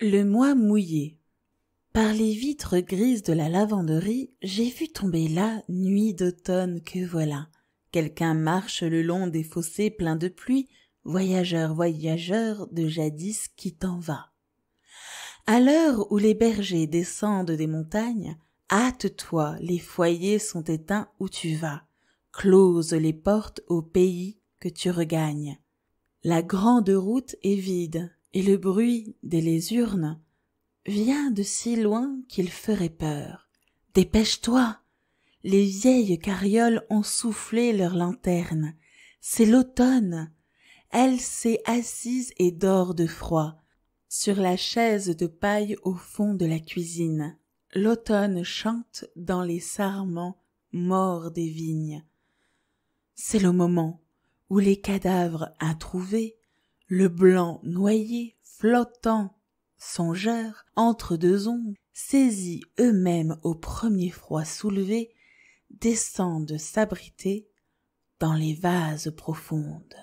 Le mois mouillé. Par les vitres grises de la lavanderie, j'ai vu tomber la nuit d'automne que voilà. Quelqu'un marche le long des fossés pleins de pluie, voyageur, voyageur de jadis qui t'en va. À l'heure où les bergers descendent des montagnes, hâte-toi, les foyers sont éteints où tu vas. Close les portes au pays que tu regagnes. La grande route est vide, et le bruit des les vient de si loin qu'il ferait peur. Dépêche-toi! Les vieilles carrioles ont soufflé leurs lanternes. C'est l'automne. Elle s'est assise et dort de froid sur la chaise de paille au fond de la cuisine. L'automne chante dans les sarments morts des vignes. C'est le moment où les cadavres introuvés le blanc noyé, flottant, songeur, entre deux ombres, saisis eux-mêmes au premier froid soulevé, descendent s'abriter dans les vases profondes.